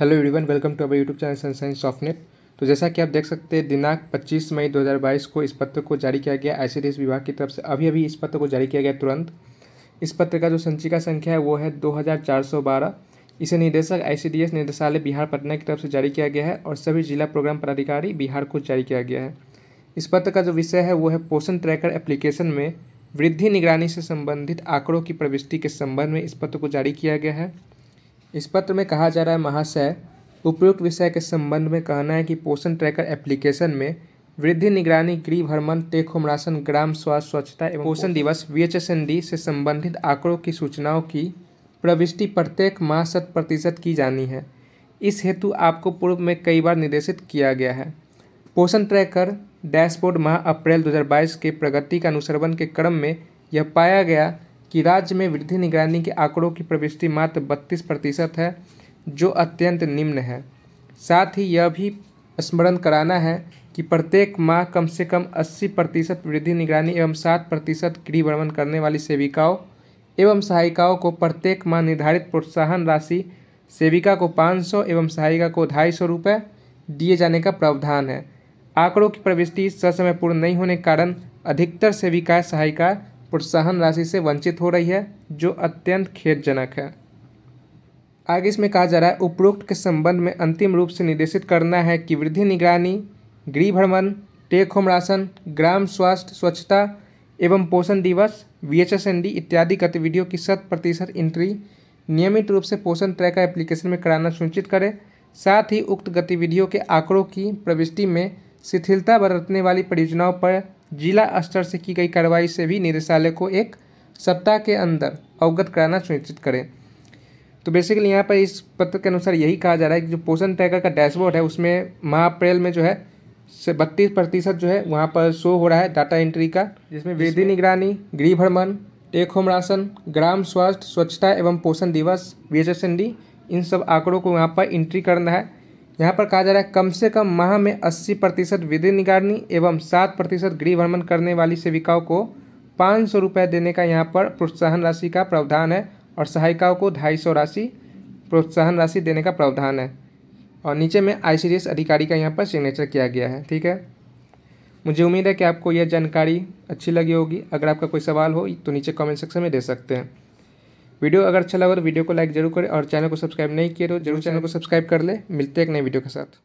hello everyone welcome to our YouTube channel Sunshine Softnet तो जैसा कि आप देख सकते हैं दिनांक 25 मई 2022 को इस पत्र को जारी किया गया आई सी विभाग की तरफ से अभी अभी इस पत्र को जारी किया गया तुरंत इस पत्र का जो संचिका संख्या है वो है 2412 इसे निदेशक आईसीडीएस निदेशालय बिहार पटना की तरफ से जारी किया गया है और सभी जिला प्रोग्राम पदाधिकारी बिहार को जारी किया गया है इस पत्र का जो विषय है वो है पोषण ट्रैकर एप्लीकेशन में वृद्धि निगरानी से संबंधित आंकड़ों की प्रविष्टि के संबंध में इस पत्र को जारी किया गया है इस पत्र में कहा जा रहा है महाशय उपयुक्त विषय के संबंध में कहना है कि पोषण ट्रैकर एप्लीकेशन में वृद्धि निगरानी गृह भ्रमण तेख राशन ग्राम स्वास्थ्य स्वच्छता एवं पोषण दिवस वी से संबंधित आंकड़ों की सूचनाओं की प्रविष्टि प्रत्येक माह शत प्रतिशत की जानी है इस हेतु आपको पूर्व में कई बार निर्देशित किया गया है पोषण ट्रैकर डैशबोर्ड माह अप्रैल 2022 के प्रगति का अनुसरण के क्रम में यह पाया गया कि राज्य में वृद्धि निगरानी के आंकड़ों की प्रविष्टि मात्र बत्तीस प्रतिशत है जो अत्यंत निम्न है साथ ही यह भी स्मरण कराना है कि प्रत्येक माह कम से कम 80 प्रतिशत वृद्धि निगरानी एवं 7 प्रतिशत गृह भ्रमण करने वाली सेविकाओं एवं सहायिकाओं को प्रत्येक माह निर्धारित प्रोत्साहन राशि सेविका को 500 एवं सहायिका को ढाई सौ रुपये दिए जाने का प्रावधान है आंकड़ों की प्रविष्टि ससमय पूर्ण नहीं होने के कारण अधिकतर सेविकाएँ सहायिका प्रोत्साहन राशि से वंचित हो रही है जो अत्यंत खेदजनक है आगे इसमें कहा जा रहा है उपरोक्त के संबंध में अंतिम रूप से निर्देशित करना है कि वृद्धि निगरानी गृह भ्रमण टेक होम राशन ग्राम स्वास्थ्य स्वच्छता एवं पोषण दिवस वी एच इत्यादि गतिविधियों की शत प्रतिशत एंट्री नियमित रूप से पोषण ट्रैकर एप्लीकेशन में कराना सुनिश्चित करें साथ ही उक्त गतिविधियों के आंकड़ों की प्रविष्टि में शिथिलता बरतने वाली परियोजनाओं पर जिला स्तर से की गई कार्रवाई से भी निदेशालय को एक सप्ताह के अंदर अवगत कराना सुनिश्चित करें तो बेसिकली यहाँ पर इस पत्र के अनुसार यही कहा जा रहा है कि जो पोषण ट्रैकर का डैशबोर्ड है उसमें माह अप्रैल में जो है से बत्तीस प्रतिशत जो है वहाँ पर शो हो रहा है डाटा एंट्री का जिसमें वृद्धि निगरानी गृह भ्रमण टेक होम राशन ग्राम स्वास्थ्य स्वच्छता एवं पोषण दिवस वी इन सब आंकड़ों को यहाँ पर एंट्री करना है यहाँ पर कहा जा रहा है कम से कम माह में 80 प्रतिशत विधि निगरानी एवं 7 प्रतिशत गृह भ्रमण करने वाली सेविकाओं को पाँच सौ रुपये देने का यहाँ पर प्रोत्साहन राशि का प्रावधान है और सहायिकाओं को ढाई सौ राशि प्रोत्साहन राशि देने का प्रावधान है और नीचे में आई अधिकारी का यहाँ पर सिग्नेचर किया गया है ठीक है मुझे उम्मीद है कि आपको यह जानकारी अच्छी लगी होगी अगर आपका कोई सवाल हो तो नीचे कमेंट सेक्शन में दे सकते हैं वीडियो अगर अच्छा लगा तो वीडियो को लाइक जरूर करें और चैनल को सब्सक्राइब नहीं किए तो जरूर चैनल को सब्सक्राइब कर ले मिलते हैं एक नई वीडियो के साथ